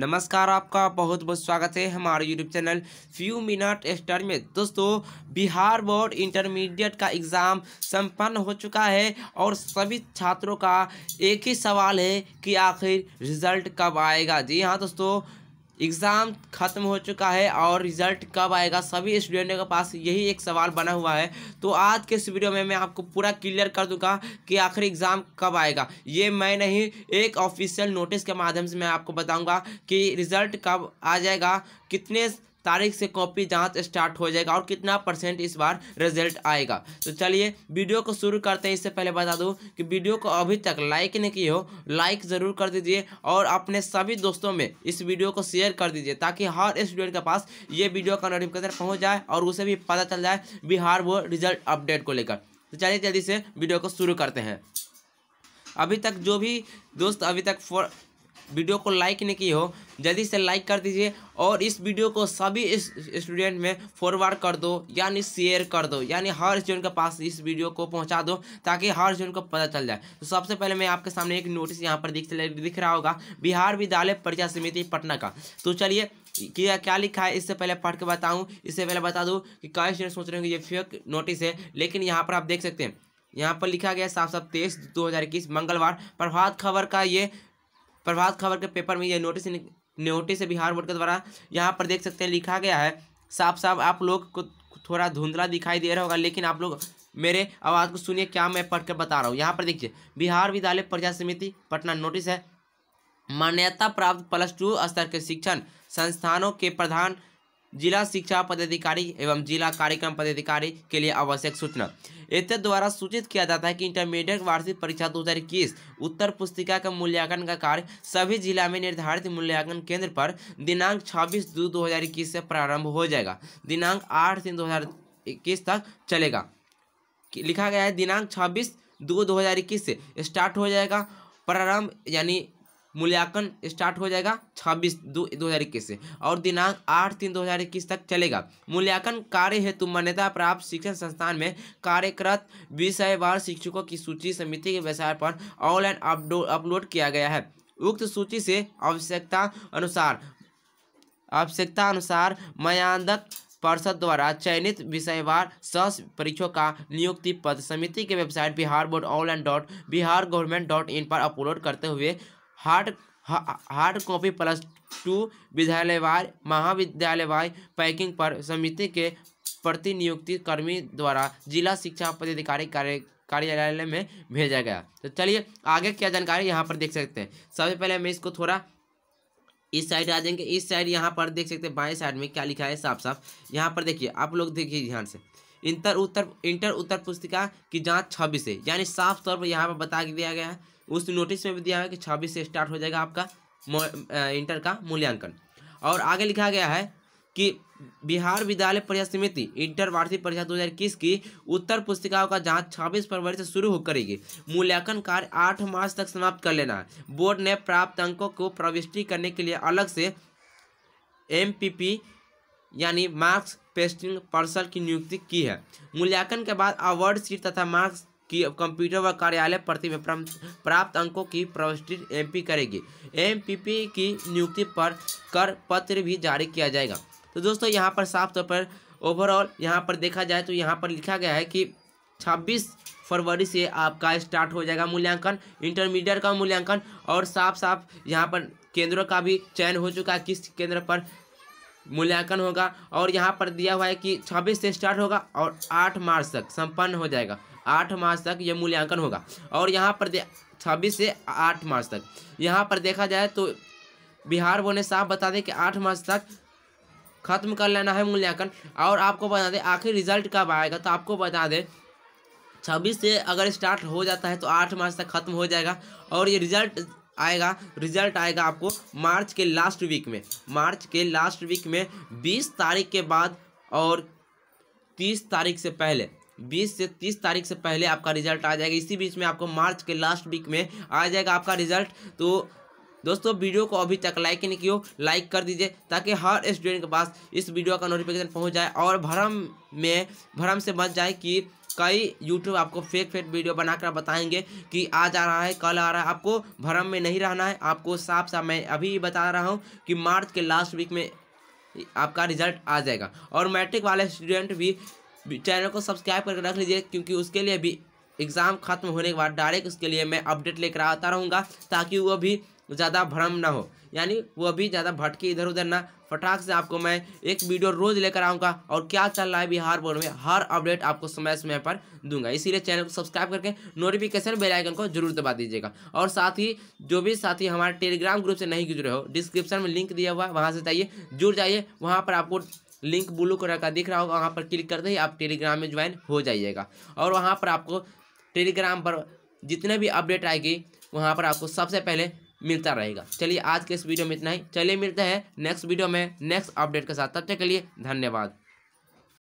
नमस्कार आपका बहुत बहुत स्वागत है हमारे YouTube channel few minute star में दोस्तों बिहार बोर्ड इंटरमीडिएट का एग्ज़ाम संपन्न हो चुका है और सभी छात्रों का एक ही सवाल है कि आखिर रिजल्ट कब आएगा जी हाँ दोस्तों एग्ज़ाम ख़त्म हो चुका है और रिज़ल्ट कब आएगा सभी स्टूडेंटों के पास यही एक सवाल बना हुआ है तो आज के इस वीडियो में मैं आपको पूरा क्लियर कर दूंगा कि आखिर एग्ज़ाम कब आएगा ये मैं नहीं एक ऑफिशियल नोटिस के माध्यम से मैं आपको बताऊंगा कि रिज़ल्ट कब आ जाएगा कितने तारीख से कॉपी जांच स्टार्ट हो जाएगा और कितना परसेंट इस बार रिजल्ट आएगा तो चलिए वीडियो को शुरू करते हैं इससे पहले बता दूं कि वीडियो को अभी तक लाइक नहीं की हो लाइक ज़रूर कर दीजिए और अपने सभी दोस्तों में इस वीडियो को शेयर कर दीजिए ताकि हर स्टूडेंट के पास ये वीडियो का नोटिफिकेशन पहुँच जाए और उसे भी पता चल जाए बिहार वो रिजल्ट अपडेट को लेकर तो चलिए जल्दी से वीडियो को शुरू करते हैं अभी तक जो भी दोस्त अभी तक वीडियो को लाइक नहीं की हो जल्दी से लाइक कर दीजिए और इस वीडियो को सभी इस स्टूडेंट में फॉरवर्ड कर दो यानी शेयर कर दो यानी हर स्टूडेंट के पास इस वीडियो को पहुंचा दो ताकि हर स्टूडेंट को पता चल जाए तो सबसे पहले मैं आपके सामने एक नोटिस यहाँ पर दिख दिख रहा होगा बिहार विद्यालय परीक्षा समिति पटना का तो चलिए क्या क्या लिखा है इससे पहले पढ़ के बताऊँ इससे पहले बता दूँ कि कई स्टूडेंट सोच रहे हैं कि ये फेक नोटिस है लेकिन यहाँ पर आप देख सकते हैं यहाँ पर लिखा गया साफ साफ तेईस दो हज़ार इक्कीस मंगलवार प्रभात खबर का ये प्रभात खबर के पेपर में यह नोटिस नोटिस बिहार बोर्ड के द्वारा यहाँ पर देख सकते हैं लिखा गया है साफ साफ आप लोग को थोड़ा धुंधला दिखाई दे रहा होगा लेकिन आप लोग मेरे आवाज़ को सुनिए क्या मैं पढ़कर बता रहा हूँ यहाँ पर देखिए बिहार विद्यालय परीक्षा समिति पटना नोटिस है मान्यता प्राप्त प्लस टू स्तर के शिक्षण संस्थानों के प्रधान जिला शिक्षा पदाधिकारी एवं जिला कार्यक्रम पदाधिकारी के लिए आवश्यक सूचना एत द्वारा सूचित किया जाता है कि इंटरमीडिएट वार्षिक परीक्षा 2021 उत्तर पुस्तिका का मूल्यांकन का कार्य सभी जिला में निर्धारित मूल्यांकन केंद्र पर दिनांक 26 जून 2021 से प्रारंभ हो जाएगा दिनांक आठ तीन इक्कीस तक चलेगा लिखा गया है दिनांक छब्बीस दो इक्कीस से स्टार्ट हो जाएगा प्रारंभ यानी मूल्यांकन स्टार्ट हो जाएगा छब्बीस दो दो हज़ार इक्कीस से और दिनांक आठ तीन दो हज़ार इक्कीस तक चलेगा मूल्यांकन कार्य हेतु मान्यता प्राप्त शिक्षण संस्थान में कार्यरत विषयवार शिक्षकों की सूची समिति के वेबसाइट पर ऑनलाइन अपलोड किया गया है उक्त सूची से आवश्यकता अनुसार आवश्यकता अनुसार मयांदक पर्षद द्वारा चयनित विषयवार सस परीक्षों का नियुक्ति पद समिति के website Bihar board online dot Bihar government dot in पर अपलोड करते हुए hard hard copy plus two विद्यालयवार महाविद्यालयवार पैकिंग पर समिति के प्रतिनियुक्ति कर्मी द्वारा जिला शिक्षा पदाधिकारी कार्य कार्यालय में भेजा गया तो चलिए आगे क्या जानकारी यहाँ पर देख सकते हैं सबसे पहले हम इसको थोड़ा इस साइड आ जाएंगे इस साइड यहाँ पर देख सकते हैं बाएं साइड में क्या लिखा है साफ साफ यहाँ पर देखिए आप लोग देखिए ध्यान से इंटर उत्तर इंटर उत्तर पुस्तिका की जांच छब्बीस से यानी साफ तौर पर यहाँ पर बता दिया गया है उस नोटिस में भी दिया है कि छब्बीस से स्टार्ट हो जाएगा आपका इंटर का मूल्यांकन और आगे लिखा गया है कि बिहार विद्यालय परीक्षा समिति इंटर वार्षिक परीक्षा 2021 की उत्तर पुस्तिकाओं का जांच 26 फरवरी से शुरू हो करेगी मूल्यांकन कार्य 8 मार्च तक समाप्त कर लेना है बोर्ड ने प्राप्त अंकों को प्रविष्टि करने के लिए अलग से एम पी पी यानी मार्क्स पेस्टिंग पर्सल की नियुक्ति की है मूल्यांकन के बाद अवार्ड सीट तथा मार्क्स की कंप्यूटर व कार्यालय प्रति में प्राप्त अंकों की प्रविष्टि एमपी करेगी एमपीपी की नियुक्ति पर कर पत्र भी जारी किया जाएगा तो दोस्तों यहाँ पर साफ तौर पर ओवरऑल यहाँ पर देखा जाए तो यहाँ पर लिखा गया है कि 26 फरवरी से आपका स्टार्ट हो जाएगा मूल्यांकन इंटरमीडिएट का मूल्यांकन और साफ साफ यहाँ पर केंद्रों का भी चयन हो चुका है किस केंद्र पर मूल्यांकन होगा और यहाँ पर दिया हुआ है कि छब्बीस से स्टार्ट होगा और आठ मार्च तक संपन्न हो जाएगा आठ मार्च तक यह मूल्यांकन होगा और यहाँ पर छब्बीस से आठ मार्च तक यहाँ पर देखा जाए तो बिहार बोर्ड ने साफ बता दें कि आठ मार्च तक खत्म कर लेना है मूल्यांकन और आपको बता दें आखिर रिजल्ट कब आएगा तो आपको बता दें छब्बीस से अगर स्टार्ट हो जाता है तो आठ मार्च तक खत्म हो जाएगा और ये रिजल्ट आएगा रिजल्ट आएगा आपको मार्च के लास्ट वीक में मार्च के लास्ट वीक में बीस तारीख के बाद और तीस तारीख से पहले बीस से तीस तारीख से पहले आपका रिजल्ट आ जाएगा इसी बीच में आपको मार्च के लास्ट वीक में आ जाएगा आपका रिजल्ट तो दोस्तों वीडियो को अभी तक लाइक नहीं किया लाइक कर दीजिए ताकि हर स्टूडेंट के पास इस वीडियो का नोटिफिकेशन पहुंच जाए और भरम में भरम से बच जाए कि कई यूट्यूब आपको फेक फेक वीडियो बनाकर बताएंगे कि आज आ रहा है कल आ रहा है आपको भरम में नहीं रहना है आपको साफ साफ मैं अभी बता रहा हूँ कि मार्च के लास्ट वीक में आपका रिजल्ट आ जाएगा और मैट्रिक वाले स्टूडेंट भी चैनल को सब्सक्राइब करके रख लीजिए क्योंकि उसके लिए भी एग्ज़ाम खत्म होने के बाद डायरेक्ट उसके लिए मैं अपडेट लेकर आता रहूँगा ताकि वो भी तो ज़्यादा भ्रम ना हो यानी वो अभी ज़्यादा भटके इधर उधर ना फटाक से आपको मैं एक वीडियो रोज़ लेकर आऊँगा और क्या चल रहा है बिहार बोर्ड में हर अपडेट आपको समय समय पर दूंगा इसीलिए चैनल को सब्सक्राइब करके नोटिफिकेशन बेल आइकन को जरूर दबा दीजिएगा और साथ ही जो भी साथी हमारे टेलीग्राम ग्रुप से नहीं गुजरे हो डिस्क्रिप्शन में लिंक दिया हुआ है वहाँ से जाइए जुड़ जाइए वहाँ पर आपको लिंक ब्लू कलर का दिख रहा होगा वहाँ पर क्लिक करते ही आप टेलीग्राम में ज्वाइन हो जाइएगा और वहाँ पर आपको टेलीग्राम पर जितने भी अपडेट आएगी वहाँ पर आपको सबसे पहले मिलता रहेगा चलिए आज के इस वीडियो में इतना ही चलिए मिलते हैं नेक्स्ट वीडियो में नेक्स्ट अपडेट के साथ तब तक के लिए धन्यवाद